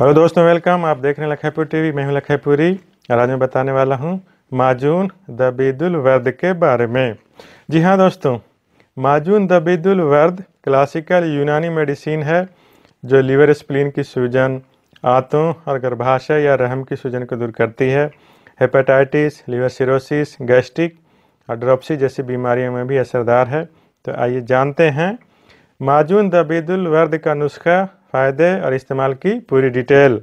hello दोस्तों welcome आप देख रहे हैं लखीपुर टीवी मैं हूं लखेपुरी और आज मैं बताने वाला हूं माजून दबीदुल वर्द के बारे में जी हाँ दोस्तों माजून दबीदुल वर्द क्लासिकल यूनानी मेडिसिन है जो लीवर स्प्लीन की सूजन आंतों और गर्भाशय या रहम की सूजन को दूर करती है हेपेटाइटिस लीवर सिरोसिस गैस्ट्रिक और ड्रॉपसी जैसी बीमारियों में भी असरदार है तो आइए जानते हैं माजून दबीदुल वर्द का नुस्खा फ़ायदे और इस्तेमाल की पूरी डिटेल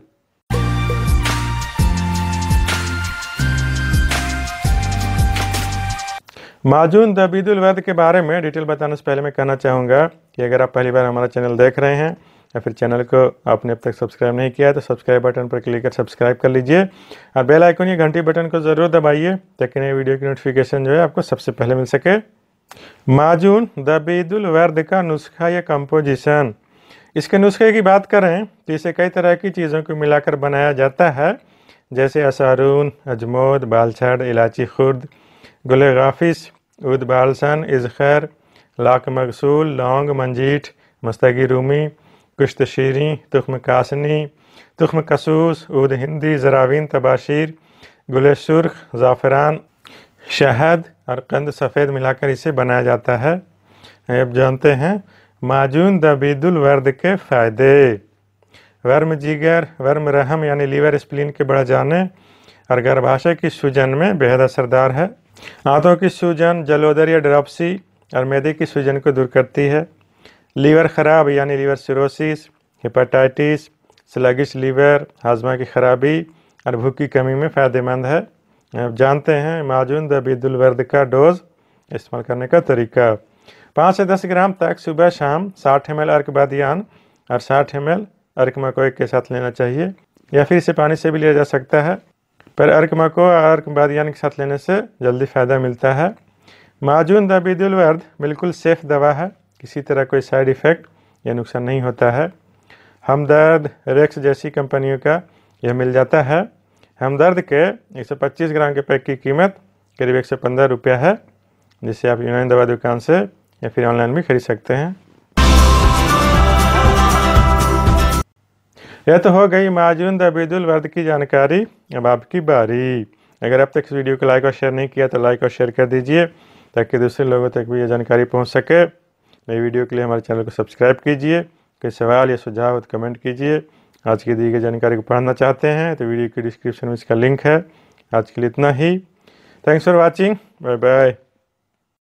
माजून दबीदुल वैद के बारे में डिटेल बताने से पहले मैं कहना चाहूँगा कि अगर आप पहली बार हमारा चैनल देख रहे हैं या फिर चैनल को आपने अब तक सब्सक्राइब नहीं किया तो सब्सक्राइब बटन पर क्लिक कर सब्सक्राइब कर लीजिए और बेल आइकन या घंटी बटन को ज़रूर दबाइए ताकि नई वीडियो की नोटिफिकेशन जो है आपको सबसे पहले मिल सके माजून दबीदुल वैद का नुस्खा या कंपोजिशन इसके नुस्खे की बात करें तो इसे कई तरह की चीज़ों को मिलाकर बनाया जाता है जैसे असारून अजमोद बालछड़ इलाची खुर्द गुल गाफिस उद बालसन इजखैर लाक मकसूल लौंग मंजीठ मस्तगी रूमी कुश्त शीरी तुख्म कासनी तुख्म कसूस उद हिंदी जरावीन तबाशीर गुल सुर्ख ज़ाफ़रान शहद और कंद सफ़ेद मिलाकर इसे बनाया जाता है आप जानते हैं माजून दबीदुल वर्द के फ़ायदे वर्म जिगर वर्म रहम यानी लीवर स्प्लिन के बढ़ जाने और गर्भाशय की सूजन में बेहद असरदार है आंतों की सूजन जलोदर या ड्रॉपसी और मैदे की सूजन को दूर करती है लीवर ख़राब यानी liver cirrhosis hepatitis sluggish liver हाजमा की खराबी और भूख की कमी में फ़ायदेमंद है जानते हैं माजून दबीदुल वर्द का डोज़ इस्तेमाल करने का तरीका पाँच से दस ग्राम तक सुबह शाम साठ एम एल अर्क बादियान और साठ एम एल अर्क मकोए के साथ लेना चाहिए या फिर इसे पानी से भी लिया जा सकता है पर अर्क मको और अर्क बादियान के साथ लेने से जल्दी फ़ायदा मिलता है माजून दबीदुल बिल्कुल सेफ़ दवा है किसी तरह कोई साइड इफ़ेक्ट या नुकसान नहीं होता है हमदर्द रेक्स जैसी कंपनियों का यह मिल जाता है हमदर्द के 125 ग्राम के पैक की कीमत करीब एक सौ पंद्रह रुपया है जिसे आप यूनानी दवा दुकान से या फिर ऑनलाइन भी खरीद सकते हैं यह तो हो गई माजून दबीदुल वर्द की जानकारी अब आपकी बारी अगर अब तक इस वीडियो को लाइक और शेयर नहीं किया तो लाइक और शेयर कर दीजिए ताकि दूसरे लोगों तक भी ये जानकारी पहुंच सके नई वीडियो के लिए हमारे चैनल को सब्सक्राइब कीजिए कोई सवाल या सुझाव हो तो कमेंट कीजिए आज की दी गई जानकारी को पढ़ना चाहते हैं तो वीडियो की डिस्क्रिप्शन में इसका लिंक है आज के लिए इतना ही thanks for watching bye bye